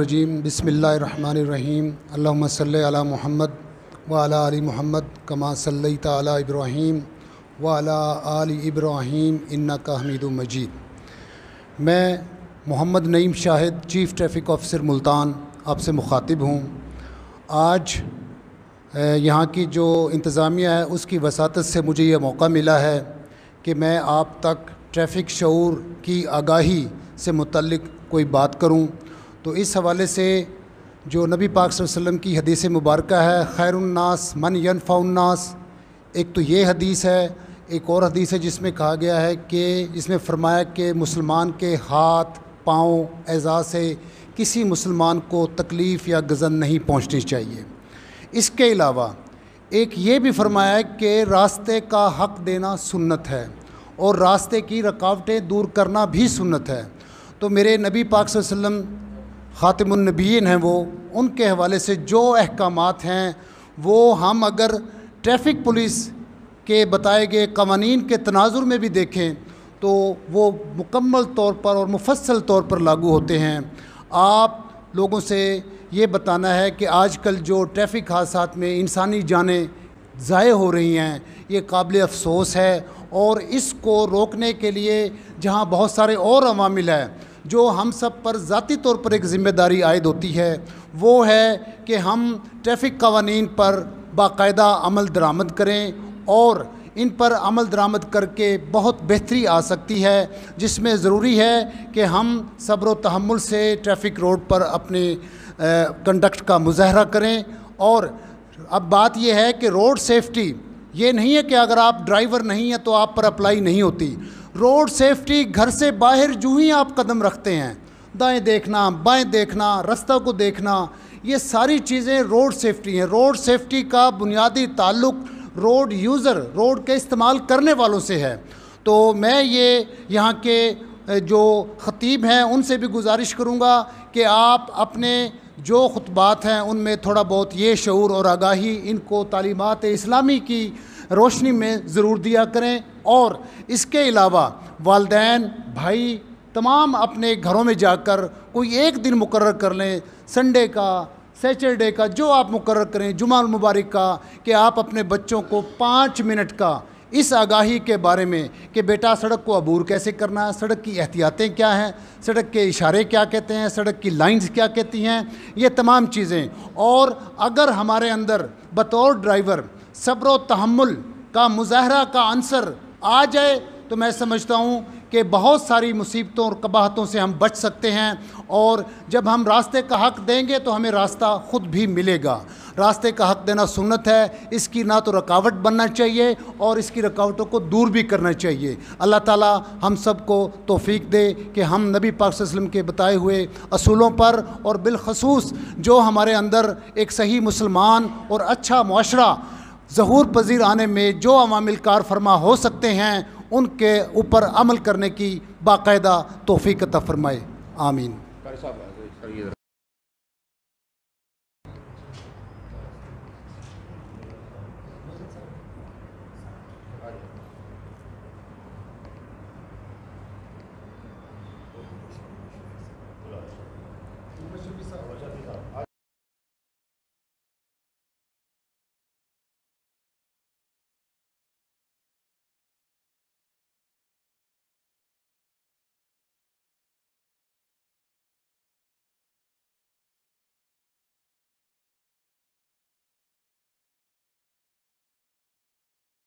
रजीम बसमीम अल्ला महमद वाला आली महमद कमा सल्ली ताली इब्राहिम वाला आली इब्राहिम इन्ना का हमीद मजीद मैं Mohammad Naeem Shahid chief traffic officer Multan आपसे मुखातिब हूँ आज यहाँ की जो इंतज़ामिया है उसकी वसात से मुझे ये मौका मिला है कि मैं आप तक ट्रैफिक शूर की आगाही से मुतलक कोई बात करूँ तो इस हवाले से जो नबी पाक वसल्लम की हदीस मुबारक है खैरनास मन यनफाउन्नास एक तो ये हदीस है एक और हदीस है जिसमें कहा गया है कि इसमें फरमाया कि मुसलमान के हाथ पाँव एजाज़ से किसी मुसलमान को तकलीफ़ या गज़न नहीं पहुँचनी चाहिए इसके अलावा एक ये भी फरमाया है कि रास्ते का हक देना सुन्नत है और रास्ते की रकावटें दूर करना भी सुन्नत है तो मेरे नबी पाक वसल्लम ख़ातिमनबीन हैं वो उनके हवाले से जो अहकाम हैं वो हम अगर ट्रैफिक पुलिस के बताए गए कवानीन के तनाजुर में भी देखें तो वो मुकम्मल तौर पर और मुफसल तौर पर लागू होते हैं आप लोगों से ये बताना है कि आजकल जो ट्रैफिक हादसा में इंसानी जानें ज़ाय हो रही हैं ये काबिल अफसोस है और इसको रोकने के लिए जहाँ बहुत सारे और अवामिल हैं जो हम सब पर ज़ाती तौर पर एक ज़िम्मेदारी आयद होती है वो है कि हम ट्रैफिक कवानीन पर बाकायदा अमल दरामद करें और इन पर अमल दरामद करके बहुत बेहतरी आ सकती है जिसमें ज़रूरी है कि हम सब्र तहमुल से ट्रैफिक रोड पर अपने कंडक्ट का मुजाहरा करें और अब बात यह है कि रोड सेफ्टी ये नहीं है कि अगर आप ड्राइवर नहीं हैं तो आप पर अप्लाई नहीं होती रोड सेफ्टी घर से बाहर जो ही आप कदम रखते हैं दाएं देखना बाएं देखना रास्ता को देखना ये सारी चीज़ें रोड सेफ्टी हैं रोड सेफ्टी का बुनियादी ताल्लुक रोड यूज़र रोड के इस्तेमाल करने वालों से है तो मैं ये यहाँ के जो ख़तीब हैं उनसे भी गुजारिश करूँगा कि आप अपने जो खुतबात हैं उनमें थोड़ा बहुत ये शूर और आगाही इनको तालीमत इस्लामी की रोशनी में ज़रूर दिया करें और इसके अलावा वालदे भाई तमाम अपने घरों में जाकर कोई एक दिन मुकर कर लें संडे का सैटरडे का जो आप मुकर करें जुमाल मुबारक का कि आप अपने बच्चों को पाँच मिनट का इस आगाही के बारे में कि बेटा सड़क को अबूर कैसे करना है सड़क की एहतियातें क्या हैं सड़क के इशारे क्या कहते हैं सड़क की लाइंस क्या कहती हैं ये तमाम चीज़ें और अगर हमारे अंदर बतौर ड्राइवर सब्र तहमुल का मुजाहरा का आंसर आ जाए तो मैं समझता हूँ कि बहुत सारी मुसीबतों और कबाहतों से हम बच सकते हैं और जब हम रास्ते का हक देंगे तो हमें रास्ता ख़ुद भी मिलेगा रास्ते का हक देना सुन्नत है इसकी ना तो रुकावट बनना चाहिए और इसकी रुकावटों को दूर भी करना चाहिए अल्लाह ताला हम सब को तोफ़ी दे कि हम नबी पाक वसल्लम के बताए हुए असूलों पर और बिलखसूस जो हमारे अंदर एक सही मुसलमान और अच्छा माशरा जहूर पजीर आने में जो अवामिल कार फरमा हो सकते हैं उनके ऊपर अमल करने की बाकायदा तोफ़ी कता फरमाए आमीन